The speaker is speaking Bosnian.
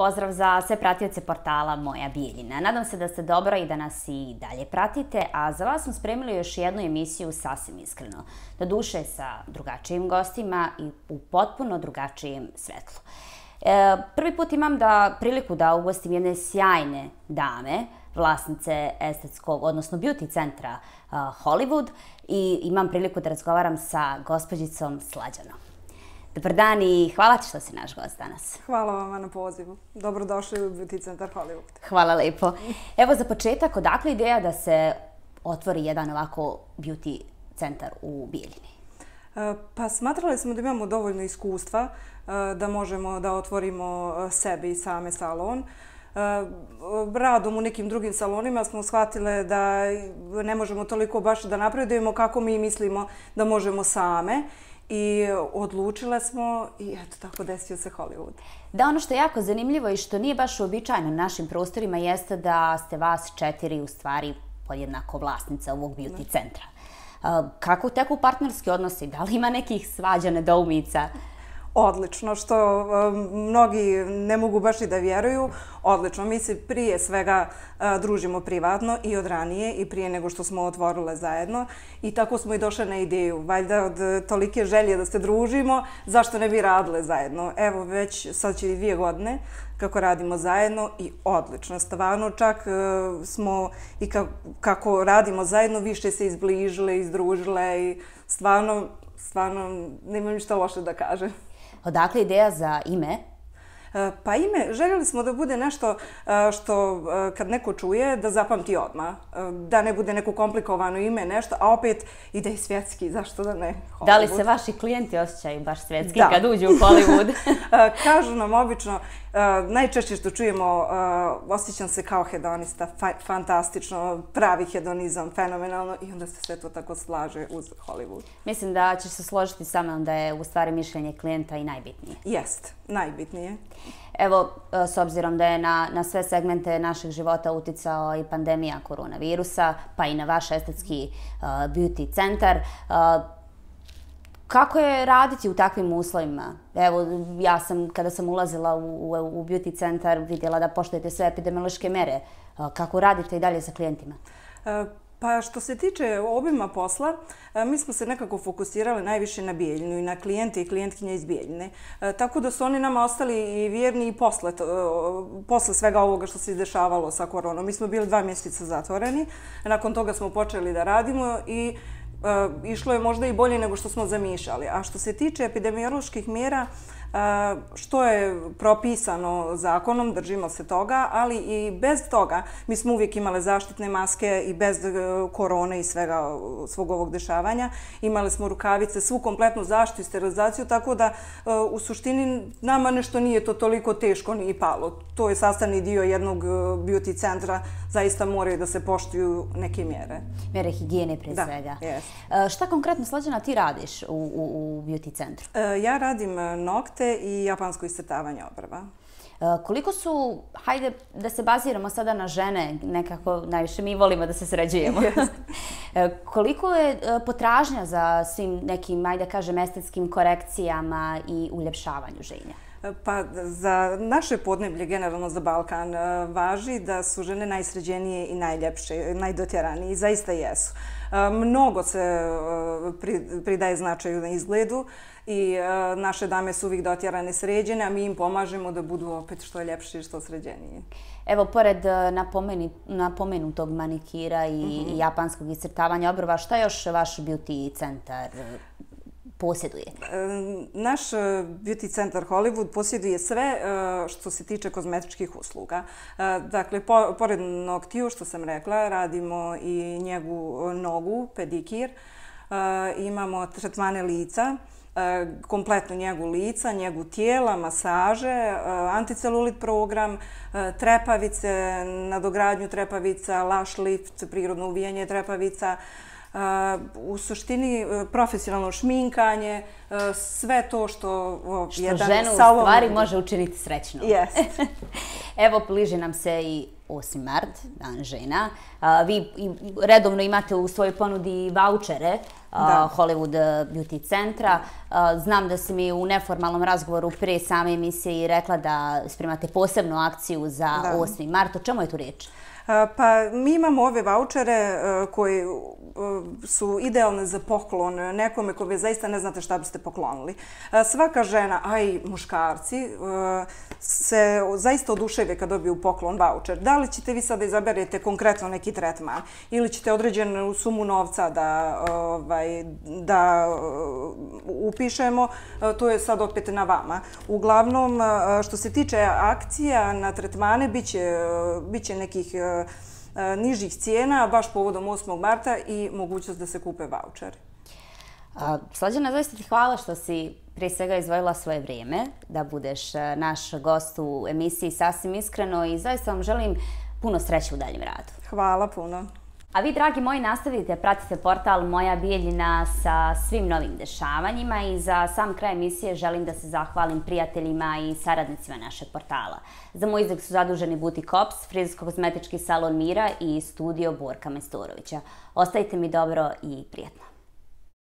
Pozdrav za sve pratioce portala Moja Bijeljina. Nadam se da ste dobro i da nas i dalje pratite, a za vas smo spremili još jednu emisiju sasvim iskreno. Do duše sa drugačijim gostima i u potpuno drugačijem svetlu. E, prvi put imam da priliku da ugostim jedne sjajne dame, vlasnice estetskog, odnosno beauty centra e, Hollywood i imam priliku da razgovaram sa gospođicom Slađanom. Dobar dan i hvala ti što si naš gost danas. Hvala vam na pozivu. Dobrodošli u Beauty Center Hollywood. Hvala lepo. Evo za početak, odakle ideja da se otvori jedan ovako beauty centar u Bijeljini? E, pa smatrali smo da imamo dovoljno iskustva e, da možemo da otvorimo e, sebi i same salon. Radom u nekim drugim salonima smo shvatile da ne možemo toliko baš da napredujemo kako mi mislimo da možemo same i odlučila smo i eto tako desio se Hollywood. Da, ono što je jako zanimljivo i što nije baš uobičajeno našim prostorima jeste da ste vas četiri u stvari podjednako vlasnica ovog beauty centra. Kako teku partnerski odnosi? Da li ima nekih svađa, nedoumica? odlično, što um, mnogi ne mogu baš i da vjeruju, odlično. Mi se prije svega uh, družimo privatno i od ranije i prije nego što smo otvorile zajedno i tako smo i došle na ideju, valjda od tolike želje da se družimo, zašto ne bi radile zajedno. Evo već sad će i dvije godine kako radimo zajedno i odlično. Stvarno čak uh, smo i kako radimo zajedno više se izbližile, izdružile i stvarno, stvarno nemam ništa loše da kažem. Odakle ideja za ime E, pa ime, željeli smo da bude nešto e, što e, kad neko čuje, da zapamti odmah. Da ne bude neko komplikovano ime, nešto, a opet ide i svjetski, zašto da ne? Da li se vaši klijenti osjećaju baš svjetski kad uđu u Hollywood? Kažu nam obično, najčešće što čujemo, osjećam se kao hedonista, fantastično, pravi hedonizam, fenomenalno, i onda se sve to tako slaže uz Hollywood. Mislim da ćeš se složiti sa mnom da je u stvari mišljenje klijenta i najbitnije. Jest, najbitnije. Evo, e, s obzirom da je na, na sve segmente naših života uticao i pandemija koronavirusa, pa i na vaš estetski e, beauty centar, e, kako je raditi u takvim uslovima? Evo, ja sam, kada sam ulazila u, u, beauty centar, vidjela da poštojete sve epidemiološke mere. kako radite i dalje sa klijentima? Pa što se tiče obima posla, e, mi smo se nekako fokusirali najviše na Bijeljinu i na klijente i klijentkinje iz Bijeljine. E, tako da su oni nama ostali i vjerni i posle, posle svega ovoga što se dešavalo sa koronom. Mi smo bili dva mjeseca zatvoreni, nakon toga smo počeli da radimo i e, išlo je možda i bolje nego što smo zamišljali. A što se tiče epidemioloških mjera, što je propisano zakonom, držimo se toga, ali i bez toga mi smo uvijek imale zaštitne maske i bez e, korone i svega svog ovog dešavanja. Imale smo rukavice, svu kompletnu zaštitu i sterilizaciju, tako da e, u suštini nama nešto nije to toliko teško ni palo. To je sastavni dio jednog e, beauty centra, zaista moraju da se poštuju neke mjere. Mjere higijene pre da, svega. Šta konkretno, Slađana, ti radiš u, u, beauty centru? Ja radim nokt karate i japansko istrtavanje obrva. E, koliko su, hajde da se baziramo sada na žene, nekako najviše mi volimo da se sređujemo. E, koliko je e, potražnja za svim nekim, hajde kažem, estetskim korekcijama i uljepšavanju ženja? Pa za naše podneblje, generalno za Balkan, e, važi da su žene najsređenije i najljepše, najdotjeranije i zaista jesu. E, mnogo se e, pridaje značaju na izgledu i naše dame su uvijek dotjerane sređene, a mi im pomažemo da budu opet što ljepše i što sređenije. Evo, pored napomenutog manikira i mhm. japanskog iscrtavanja obrva, šta još vaš beauty centar posjeduje? E, naš e, Beauty Center Hollywood posjeduje sve e, što se tiče kozmetičkih usluga. Dakle, pored noktiju, što sam rekla, radimo i njegu nogu, pedikir. Imamo tretmane lica, kompletno njegu lica, njegu tijela, masaže, anticelulit program, trepavice, nadogradnju trepavica, lash lift, prirodno uvijanje trepavica, u suštini e, profesionalno šminkanje, e, sve to što, što jedan ženu sa ovom... u stvari može učiniti srećno. Evo, bliže nam se i 8. mart, dan žena. Vi redovno imate u svojoj ponudi vouchere Hollywood e, Beauty Centra. Znam da si mi u neformalnom razgovoru pre same emisije rekla da spremate posebnu akciju za 8. mart. O čemu je tu riječ? Pa mi imamo ove vouchere e, koji e, su idealne za poklon nekome ko bi zaista ne znate šta biste poklonili. Svaka žena, a i muškarci, e, se zaista oduševe kad dobiju poklon voucher. Da li ćete vi sada izaberete konkretno neki tretman ili ćete određenu sumu novca da, ovaj, da upišemo, e, to je sad opet na vama. Uglavnom, e, što se tiče akcija na tretmane, bit će e, nekih nižih cijena, baš povodom 8. marta i mogućnost da se kupe vaučari. Slađana, zaista ti hvala što si pre svega izvojila svoje vrijeme da budeš naš gost u emisiji sasvim iskreno i zaista vam želim puno sreće u daljem radu. Hvala puno. A vi, dragi moji, nastavite, pratite portal Moja Bijeljina sa svim novim dešavanjima i za sam kraj emisije želim da se zahvalim prijateljima i saradnicima našeg portala. Za moj izdek su zaduženi Buti Kops, frizijsko kozmetički salon Mira i studio Borka Mestorovića. Ostajte mi dobro i prijatno.